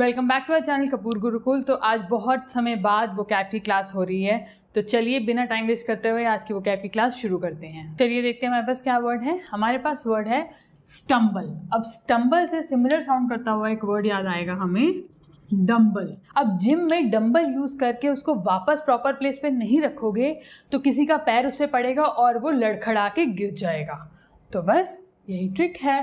welcome back to our channel Kapoor Gurukul तो आज बहुत समय बाद वो कैप की क्लास हो रही है तो चलिए बिना टाइम वेस्ट करते हुए आज की वो कैप की क्लास शुरू करते हैं चलिए देखते हैं हमारे पास क्या वर्ड है हमारे पास वर्ड है स्टम्बल अब स्टम्बल से सिमिलर साउंड करता हुआ एक वर्ड याद आएगा हमें डम्बल अब जिम में डम्बल यूज़ करके उसको वापस प्रॉपर प्लेस पे नहीं रखोगे तो किसी का पैर उस पर पड़ेगा और वो लड़खड़ा के गिर जाएगा तो बस यही ट्रिक है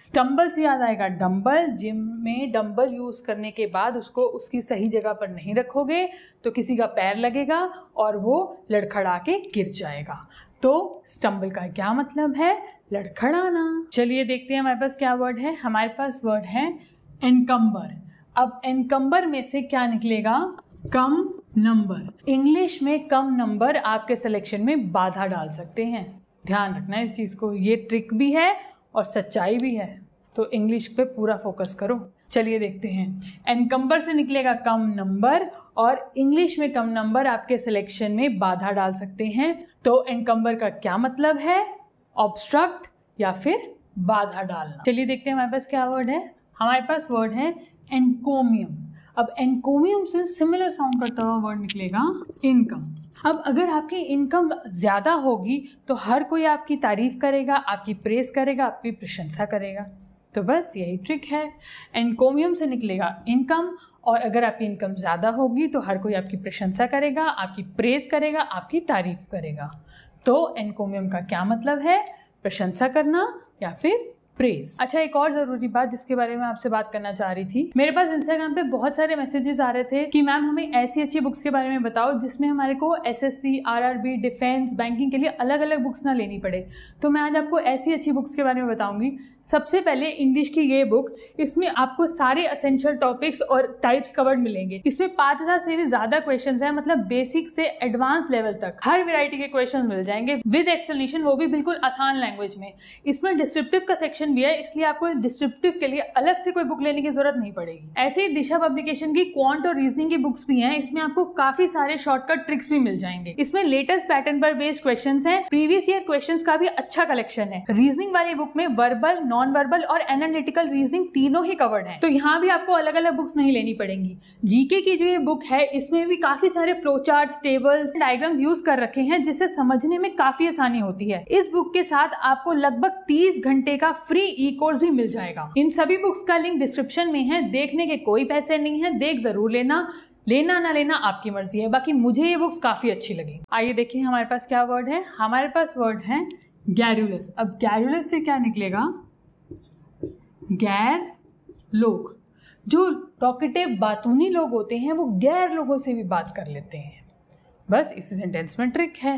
स्टम्बल से याद आएगा डम्बल जिम में डम्बल यूज़ करने के बाद उसको उसकी सही जगह पर नहीं रखोगे तो किसी का पैर लगेगा और वो लड़खड़ा के गिर जाएगा तो स्टम्बल का क्या मतलब है लड़खड़ाना चलिए देखते हैं हमारे पास क्या वर्ड है हमारे पास वर्ड है एनकम्बर अब एनकम्बर में से क्या निकलेगा कम नंबर इंग्लिश में कम नंबर आपके सिलेक्शन में बाधा डाल सकते हैं ध्यान रखना इस चीज़ को ये ट्रिक भी है और सच्चाई भी है तो इंग्लिश पे पूरा फोकस करो चलिए देखते हैं एनकम्बर से निकलेगा कम नंबर और इंग्लिश में कम नंबर आपके सिलेक्शन में बाधा डाल सकते हैं तो एनकम्बर का क्या मतलब है ऑब्स्ट्रक्ट या फिर बाधा डालना चलिए देखते हैं हमारे पास क्या वर्ड है हमारे पास वर्ड है एनकोमियम अब एनकोमियम से सिमिलर साउंड करता हुआ वर्ड निकलेगा इनकम अब अगर आपकी इनकम ज़्यादा होगी तो हर कोई आपकी तारीफ़ करेगा आपकी प्रेस करेगा आपकी प्रशंसा करेगा तो बस यही ट्रिक है एनकोमियम से निकलेगा इनकम और अगर आपकी इनकम ज़्यादा होगी तो हर कोई आपकी प्रशंसा करेगा आपकी प्रेस करेगा आपकी तारीफ़ करेगा तो एनकोमियम का क्या मतलब है प्रशंसा करना या फिर प्रेज अच्छा एक और जरूरी बात जिसके बारे में आपसे बात करना चाह रही थी मेरे पास इंस्टाग्राम पे बहुत सारे मैसेजेस आ रहे थे कि मैम हमें ऐसी अच्छी बुक्स के बारे में बताओ जिसमें हमारे को S S C R R B defence banking के लिए अलग अलग बुक्स ना लेनी पड़े तो मैं आज आपको ऐसी अच्छी बुक्स के बारे में बताऊंगी सबसे पहले इंग्लिश की ये बुक इसमें आपको सारे असेंशियल टॉपिक्स और टाइप्स कवर्ड मिलेंगे इसमें पांच हज़ार से भी ज़्यादा क्वेश्चन है मतलब बेसिक से एडवांस लेवल तक हर वेरायटी के क्वेश्चन मिल जाएंगे विद एक्सप्लेनेशन वो भी बिल्कुल आसान लैंग्वेज में इसमें डिस्क्रिप्टिव का सेक्शन पब्लिकेशन भी है इसलिए आपको डिस्क्रिप्टिव के लिए अलग से कोई बुक लेने की जरूरत नहीं पड़ेगी ऐसे ही दिशा पब्लिकेशन की क्वांट और रीजनिंग की बुक्स भी हैं इसमें आपको काफी सारे शॉर्टकट ट्रिक्स भी मिल जाएंगे इसमें लेटेस्ट पैटर्न पर बेस्ड क्वेश्चन है प्रीवियस ईयर क्वेश्चन का भी अच्छा कलेक्शन है रीजनिंग वाली बुक में वर्बल नॉन वर्बल और एनालिटिकल रीजनिंग तीनों ही कवर्ड है तो यहाँ भी आपको अलग अलग बुक्स नहीं लेनी पड़ेंगी जीके की जो ये बुक है इसमें भी काफी सारे flow chart tables diagram use कर रखे हैं जिससे समझने में काफी आसानी होती है इस बुक के साथ आपको लगभग तीस घंटे का फ्री फ्री ई कोर्स भी मिल जाएगा इन सभी बुक्स का लिंक डिस्क्रिप्शन में है देखने के कोई पैसे नहीं है देख जरूर लेना लेना ना लेना आपकी मर्जी है बाकी मुझे ये बुक्स काफ़ी अच्छी लगी आइए देखिए हमारे पास क्या वर्ड है हमारे पास वर्ड है गैरुलस अब गैरुलस से क्या निकलेगा गैर लोग जो टॉकेटिव बातूनी लोग होते हैं वो गैर लोगों से भी बात कर लेते हैं बस इस सेंटेंस में ट्रिक है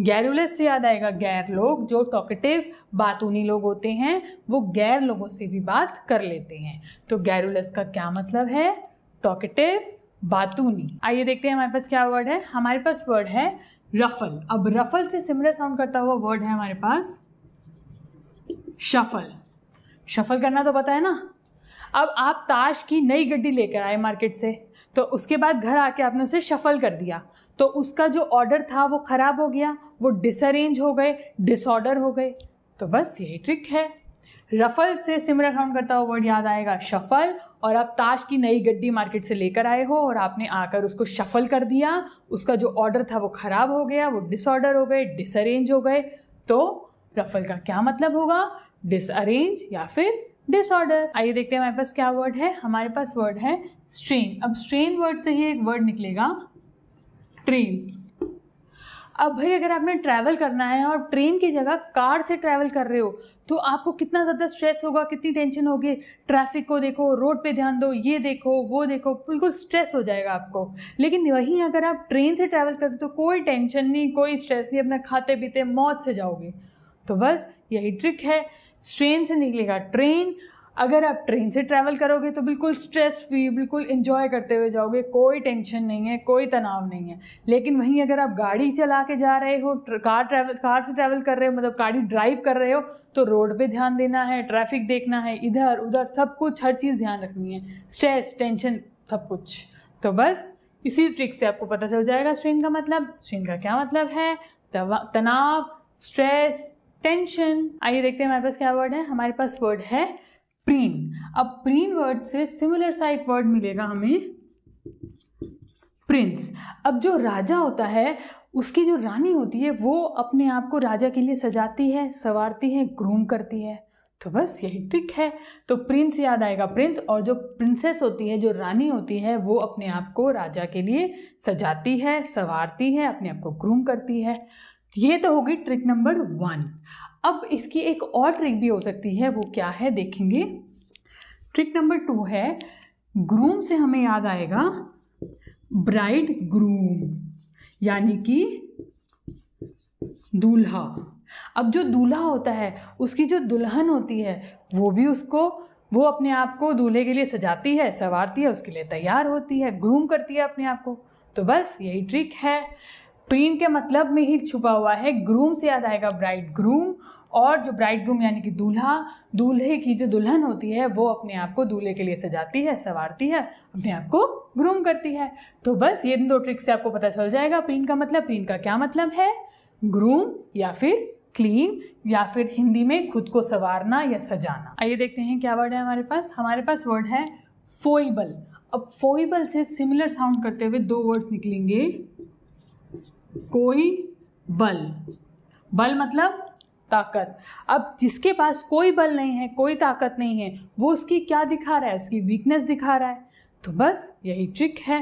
गैरुलस से याद आएगा गैर लोग जो टॉकेटिव बातूनी लोग होते हैं वो गैर लोगों से भी बात कर लेते हैं तो गैरुलस का क्या मतलब है टॉकेटिव बातूनी आइए देखते हैं हमारे पास क्या वर्ड है हमारे पास वर्ड है रफल अब रफल से सिमिलर साउंड करता हुआ वर्ड है हमारे पास शफल शफल करना तो पता है ना अब आप ताश की नई गड्डी लेकर आए मार्केट से तो उसके बाद घर आके आपने उसे शफल कर दिया तो उसका जो ऑर्डर था वो ख़राब हो गया वो डिसअरेंज हो गए डिसऑर्डर हो गए तो बस यही ट्रिक है रफल से सिमरा खान करता हुआ वर्ड याद आएगा शफल और आप ताश की नई गड्डी मार्केट से लेकर आए हो और आपने आकर उसको शफल कर दिया उसका जो ऑर्डर था वो ख़राब हो गया वो डिसऑर्डर हो गए डिसअरेंज हो गए तो रफल का क्या मतलब होगा डिसअरेंज या फिर डिसऑर्डर आइए देखते हैं हमारे पास क्या वर्ड है हमारे पास वर्ड है स्ट्रेन अब स्ट्रेन वर्ड से ही एक वर्ड निकलेगा ट्रेन अब भाई अगर आपने ट्रैवल करना है और ट्रेन की जगह कार से ट्रैवल कर रहे हो तो आपको कितना ज़्यादा स्ट्रेस होगा कितनी टेंशन होगी ट्रैफिक को देखो रोड पे ध्यान दो ये देखो वो देखो बिल्कुल स्ट्रेस हो जाएगा आपको लेकिन वहीं अगर आप ट्रेन से ट्रैवल करते तो कोई टेंशन नहीं कोई स्ट्रेस नहीं अपना खाते पीते मौत से जाओगे तो बस यही ट्रिक है ट्रेन से निकलेगा ट्रेन अगर आप ट्रेन से ट्रैवल करोगे तो बिल्कुल स्ट्रेस फ्री बिल्कुल इन्जॉय करते हुए जाओगे कोई टेंशन नहीं है कोई तनाव नहीं है लेकिन वहीं अगर आप गाड़ी चला के जा रहे हो कार ट्रैवल कार से ट्रैवल कर रहे हो मतलब गाड़ी ड्राइव कर रहे हो तो रोड पे ध्यान देना है ट्रैफिक देखना है इधर उधर सब कुछ हर चीज़ ध्यान रखनी है स्ट्रेस टेंशन सब कुछ तो बस इसी ट्रिक से आपको पता चल जाएगा स्ट्रेन का मतलब स्ट्रेन का क्या मतलब है तनाव स्ट्रेस टेंशन आइए देखते हैं हमारे पास क्या वर्ड है हमारे पास वर्ड है प्रीन अब प्रीन वर्ड से सिमिलर सा एक वर्ड मिलेगा हमें प्रिंस अब जो राजा होता है उसकी जो रानी होती है वो अपने आप को राजा के लिए सजाती है संवारती है ग्रूम करती है तो बस यही ट्रिक है तो प्रिंस याद आएगा प्रिंस और जो प्रिंसेस होती है जो रानी होती है वो अपने आप को राजा के लिए सजाती है संवारती है अपने आप को ग्रूम करती है ये तो होगी ट्रिक नंबर वन अब इसकी एक और ट्रिक भी हो सकती है वो क्या है देखेंगे ट्रिक नंबर टू है ग्रूम से हमें याद आएगा ब्राइड ग्रूम यानी कि दूल्हा अब जो दूल्हा होता है उसकी जो दुल्हन होती है वो भी उसको वो अपने आप को दूल्हे के लिए सजाती है संवारती है उसके लिए तैयार होती है ग्रूम करती है अपने आप को तो बस यही ट्रिक है प्रीन के मतलब में ही छुपा हुआ है ग्रूम से याद आएगा ब्राइड ग्रूम और जो ब्राइड ग्रूम यानी कि दूल्हा दूल्हे की जो दुल्हन होती है वो अपने आप को दूल्हे के लिए सजाती है संवारती है अपने आप को ग्रूम करती है तो बस ये दो ट्रिक से आपको पता चल जाएगा प्रीन का मतलब प्रीन का क्या मतलब है ग्रूम या फिर क्लीन या फिर हिंदी में खुद को संवारना या सजाना आइए देखते हैं क्या वर्ड है हमारे पास हमारे पास वर्ड है फोइबल अब फोइबल से सिमिलर साउंड करते हुए दो वर्ड्स निकलेंगे कोई बल बल मतलब ताकत अब जिसके पास कोई बल नहीं है कोई ताकत नहीं है वो उसकी क्या दिखा रहा है उसकी वीकनेस दिखा रहा है तो बस यही ट्रिक है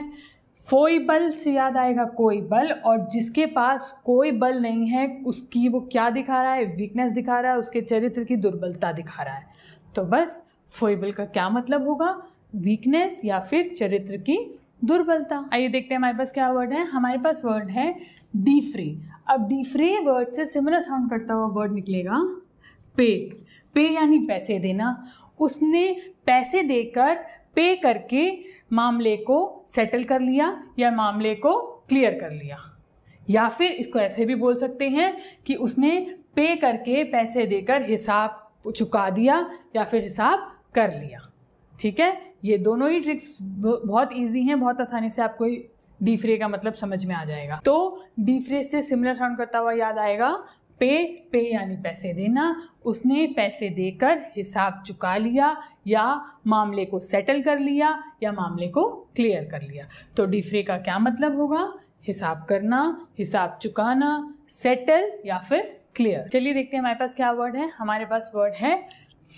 कोई बल से याद आएगा कोई बल और जिसके पास कोई बल नहीं है उसकी वो क्या दिखा रहा है वीकनेस दिखा रहा है उसके चरित्र की दुर्बलता दिखा रहा है तो बस फोईबल का क्या मतलब होगा वीकनेस या फिर चरित्र की दुर्बलता आइए देखते हैं हमारे पास क्या वर्ड है हमारे पास वर्ड है डी अब डी वर्ड से सिमिलर साउंड करता हुआ वर्ड निकलेगा पे पे यानी पैसे देना उसने पैसे देकर पे करके मामले को सेटल कर लिया या मामले को क्लियर कर लिया या फिर इसको ऐसे भी बोल सकते हैं कि उसने पे करके पैसे देकर हिसाब चुका दिया या फिर हिसाब कर लिया ठीक है ये दोनों ही ट्रिक्स बहुत ईजी हैं बहुत आसानी से आपको डीफ्रे का मतलब समझ में आ जाएगा तो डीफ्रे से सिमिलर साउंड करता हुआ याद आएगा पे पे यानी पैसे देना उसने पैसे देकर हिसाब चुका लिया या मामले को सेटल कर लिया या मामले को क्लियर कर लिया तो डिफ्रे का क्या मतलब होगा हिसाब करना हिसाब चुकाना सेटल या फिर क्लियर चलिए देखते हैं हमारे पास क्या वर्ड है हमारे पास वर्ड है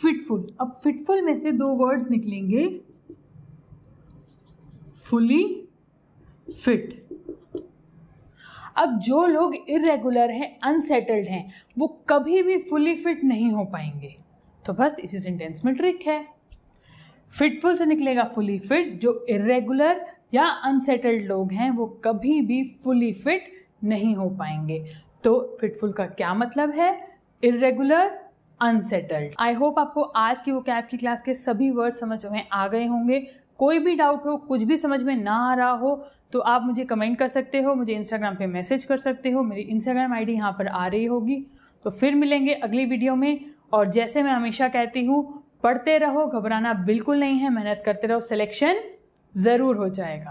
फिटफुल अब फिटफुल में से दो वर्ड्स निकलेंगे फुली फिट अब जो लोग इरेगुलर हैं अनसेटल्ड हैं वो कभी भी फुली फिट नहीं हो पाएंगे तो बस इसी सेंटेंस में ट्रिक है फिटफुल से निकलेगा फुली फिट जो इरेगुलर या अनसेटल्ड लोग हैं वो कभी भी फुली फिट नहीं हो पाएंगे तो फिटफुल का क्या मतलब है इरेगुलर अनसेटल्ड आई होप आपको आज की वो कैब की क्लास के सभी वर्ड समझ में आ गए होंगे कोई भी डाउट हो कुछ भी समझ में ना आ रहा हो तो आप मुझे कमेंट कर सकते हो मुझे इंस्टाग्राम पे मैसेज कर सकते हो मेरी इंस्टाग्राम आईडी यहाँ पर आ रही होगी तो फिर मिलेंगे अगली वीडियो में और जैसे मैं हमेशा कहती हूँ पढ़ते रहो घबराना बिल्कुल नहीं है मेहनत करते रहो सिलेक्शन ज़रूर हो जाएगा